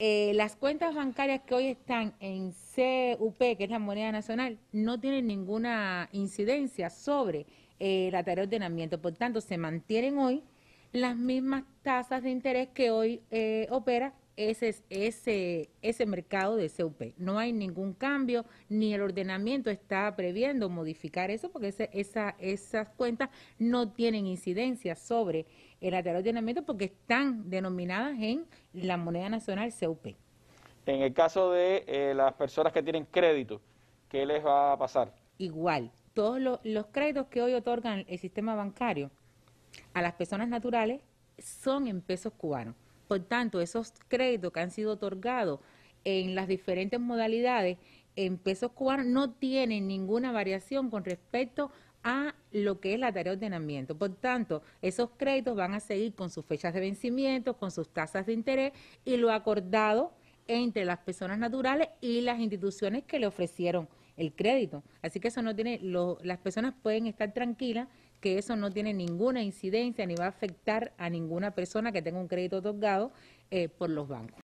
Eh, las cuentas bancarias que hoy están en CUP, que es la moneda nacional, no tienen ninguna incidencia sobre eh, la tarea de ordenamiento. Por tanto, se mantienen hoy las mismas tasas de interés que hoy eh, opera ese, ese, ese mercado de CUP. No hay ningún cambio, ni el ordenamiento está previendo modificar eso, porque esas cuentas no tienen incidencia sobre el lateral ordenamiento porque están denominadas en la moneda nacional CUP. En el caso de eh, las personas que tienen crédito, ¿qué les va a pasar? Igual, todos los créditos que hoy otorgan el sistema bancario a las personas naturales son en pesos cubanos. Por tanto, esos créditos que han sido otorgados en las diferentes modalidades en pesos cubanos no tienen ninguna variación con respecto a lo que es la tarea de ordenamiento. Por tanto, esos créditos van a seguir con sus fechas de vencimiento, con sus tasas de interés y lo acordado entre las personas naturales y las instituciones que le ofrecieron el crédito. Así que eso no tiene, las personas pueden estar tranquilas que eso no tiene ninguna incidencia ni va a afectar a ninguna persona que tenga un crédito otorgado eh, por los bancos.